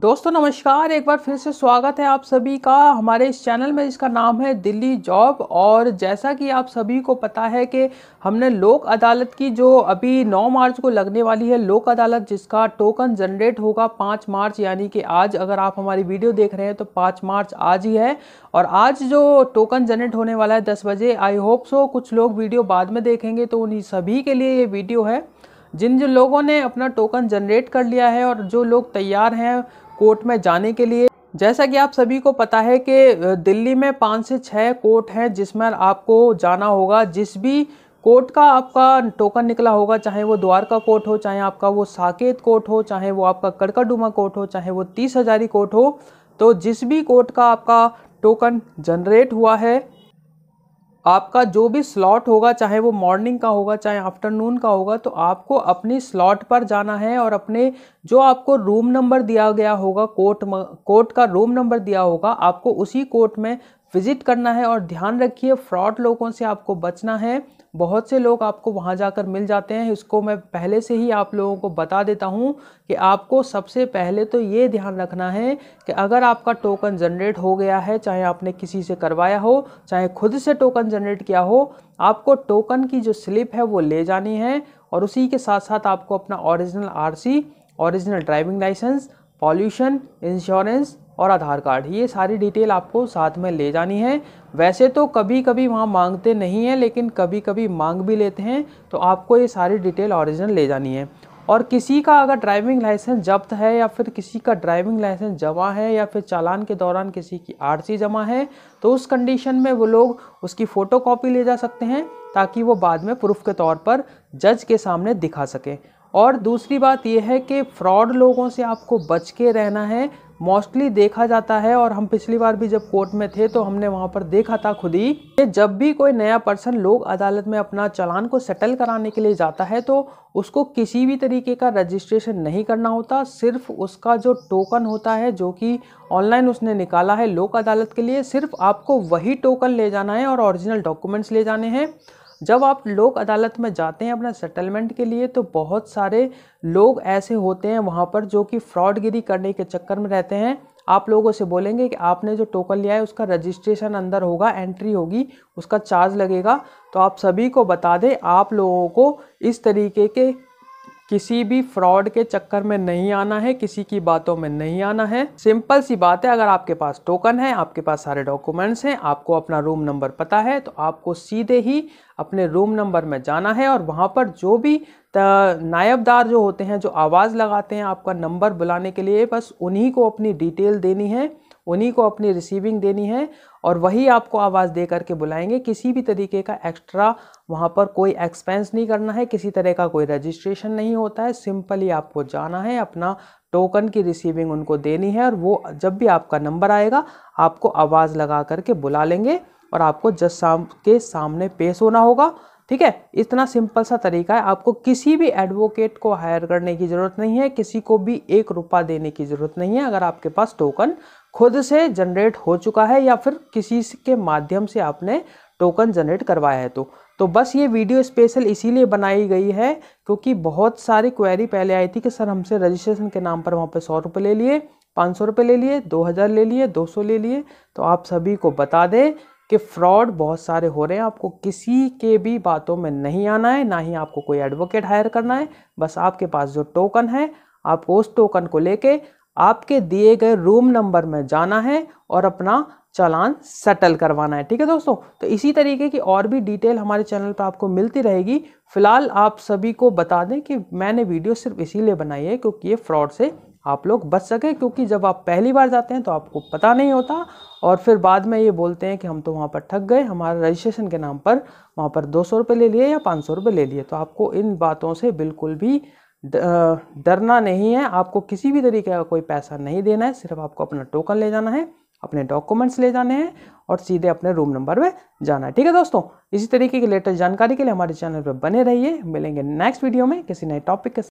दोस्तों नमस्कार एक बार फिर से स्वागत है आप सभी का हमारे इस चैनल में जिसका नाम है दिल्ली जॉब और जैसा कि आप सभी को पता है कि हमने लोक अदालत की जो अभी 9 मार्च को लगने वाली है लोक अदालत जिसका टोकन जनरेट होगा 5 मार्च यानी कि आज अगर आप हमारी वीडियो देख रहे हैं तो 5 मार्च आज ही है और आज जो टोकन जनरेट होने वाला है दस बजे आई होप सो कुछ लोग वीडियो बाद में देखेंगे तो उन्हीं सभी के लिए ये वीडियो है जिन जिन लोगों ने अपना टोकन जनरेट कर लिया है और जो लोग तैयार हैं कोर्ट में जाने के लिए जैसा कि आप सभी को पता है कि दिल्ली में पाँच से छः कोर्ट हैं जिसमें आपको जाना होगा जिस भी कोर्ट का आपका टोकन निकला होगा चाहे वो द्वारका कोर्ट हो चाहे आपका वो साकेत कोर्ट हो चाहे वो आपका कड़काडूमा कोर्ट हो चाहे वो तीस हजारी कोर्ट हो तो जिस भी कोर्ट का आपका टोकन जनरेट हुआ है आपका जो भी स्लॉट होगा चाहे वो मॉर्निंग का होगा चाहे आफ्टरनून का होगा तो आपको अपनी स्लॉट पर जाना है और अपने जो आपको रूम नंबर दिया गया होगा कोर्ट कोर्ट का रूम नंबर दिया होगा आपको उसी कोर्ट में विजिट करना है और ध्यान रखिए फ्रॉड लोगों से आपको बचना है बहुत से लोग आपको वहाँ जाकर मिल जाते हैं इसको मैं पहले से ही आप लोगों को बता देता हूँ कि आपको सबसे पहले तो ये ध्यान रखना है कि अगर आपका टोकन जनरेट हो गया है चाहे आपने किसी से करवाया हो चाहे खुद से टोकन जनरेट किया हो आपको टोकन की जो स्लिप है वो ले जानी है और उसी के साथ साथ आपको अपना original RC original driving licence pollution insurance और आधार कार्ड ये सारी डिटेल आपको साथ में ले जानी है वैसे तो कभी कभी वहाँ मांगते नहीं हैं लेकिन कभी कभी मांग भी लेते हैं तो आपको ये सारी डिटेल ऑरिजिनल ले जानी है और किसी का अगर ड्राइविंग लाइसेंस जब्त है या फिर किसी का ड्राइविंग लाइसेंस जमा है या फिर चालान के दौरान किसी की आरसी जमा है तो उस कंडीशन में वो लोग उसकी फ़ोटो ले जा सकते हैं ताकि वो बाद में प्रूफ के तौर पर जज के सामने दिखा सकें और दूसरी बात यह है कि फ्रॉड लोगों से आपको बच के रहना है मोस्टली देखा जाता है और हम पिछली बार भी जब कोर्ट में थे तो हमने वहाँ पर देखा था खुद ही कि जब भी कोई नया पर्सन लोग अदालत में अपना चलान को सेटल कराने के लिए जाता है तो उसको किसी भी तरीके का रजिस्ट्रेशन नहीं करना होता सिर्फ उसका जो टोकन होता है जो कि ऑनलाइन उसने निकाला है लोक अदालत के लिए सिर्फ आपको वही टोकन ले जाना है और ओरिजिनल डॉक्यूमेंट्स ले जाने हैं जब आप लोक अदालत में जाते हैं अपना सेटलमेंट के लिए तो बहुत सारे लोग ऐसे होते हैं वहाँ पर जो कि फ्रॉडगिरी करने के चक्कर में रहते हैं आप लोगों से बोलेंगे कि आपने जो टोकन लिया है उसका रजिस्ट्रेशन अंदर होगा एंट्री होगी उसका चार्ज लगेगा तो आप सभी को बता दें आप लोगों को इस तरीके के किसी भी फ्रॉड के चक्कर में नहीं आना है किसी की बातों में नहीं आना है सिंपल सी बात है अगर आपके पास टोकन है आपके पास सारे डॉक्यूमेंट्स हैं आपको अपना रूम नंबर पता है तो आपको सीधे ही अपने रूम नंबर में जाना है और वहाँ पर जो भी नायबदार जो होते हैं जो आवाज़ लगाते हैं आपका नंबर बुलाने के लिए बस उन्हीं को अपनी डिटेल देनी है उन्हीं को अपनी रिसीविंग देनी है और वही आपको आवाज़ दे करके बुलाएंगे किसी भी तरीके का एक्स्ट्रा वहाँ पर कोई एक्सपेंस नहीं करना है किसी तरह का कोई रजिस्ट्रेशन नहीं होता है सिंपली आपको जाना है अपना टोकन की रिसीविंग उनको देनी है और वो जब भी आपका नंबर आएगा आपको आवाज़ लगा करके बुला लेंगे और आपको जज साम के सामने पेश होना होगा ठीक है इतना सिंपल सा तरीका है आपको किसी भी एडवोकेट को हायर करने की ज़रूरत नहीं है किसी को भी एक रुपया देने की ज़रूरत नहीं है अगर आपके पास टोकन खुद से जनरेट हो चुका है या फिर किसी के माध्यम से आपने टोकन जनरेट करवाया है तो तो बस ये वीडियो स्पेशल इसीलिए बनाई गई है क्योंकि बहुत सारी क्वेरी पहले आई थी कि सर हमसे रजिस्ट्रेशन के नाम पर वहाँ पर सौ रुपये ले लिए पाँच सौ रुपये ले लिए दो हज़ार ले लिए दो सौ ले लिए तो आप सभी को बता दें कि फ्रॉड बहुत सारे हो रहे हैं आपको किसी के भी बातों में नहीं आना है ना ही आपको कोई एडवोकेट हायर करना है बस आपके पास जो टोकन है आपको उस टोकन को लेके आपके दिए गए रूम नंबर में जाना है और अपना चालान सेटल करवाना है ठीक है दोस्तों तो इसी तरीके की और भी डिटेल हमारे चैनल पर आपको मिलती रहेगी फिलहाल आप सभी को बता दें कि मैंने वीडियो सिर्फ इसीलिए बनाई है क्योंकि ये फ्रॉड से आप लोग बच सकें क्योंकि जब आप पहली बार जाते हैं तो आपको पता नहीं होता और फिर बाद में ये बोलते हैं कि हम तो वहाँ पर ठग गए हमारे रजिस्ट्रेशन के नाम पर वहाँ पर दो सौ रुपये ले लिए या पाँच सौ रुपये ले लिए तो आपको इन बातों से बिल्कुल भी डरना नहीं है आपको किसी भी तरीके का कोई पैसा नहीं देना है सिर्फ आपको अपना टोकन ले जाना है अपने डॉक्यूमेंट्स ले जाने हैं और सीधे अपने रूम नंबर पे जाना है ठीक है दोस्तों इसी तरीके की लेटेस्ट जानकारी के लिए हमारे चैनल पर बने रहिए मिलेंगे नेक्स्ट वीडियो में किसी नए टॉपिक के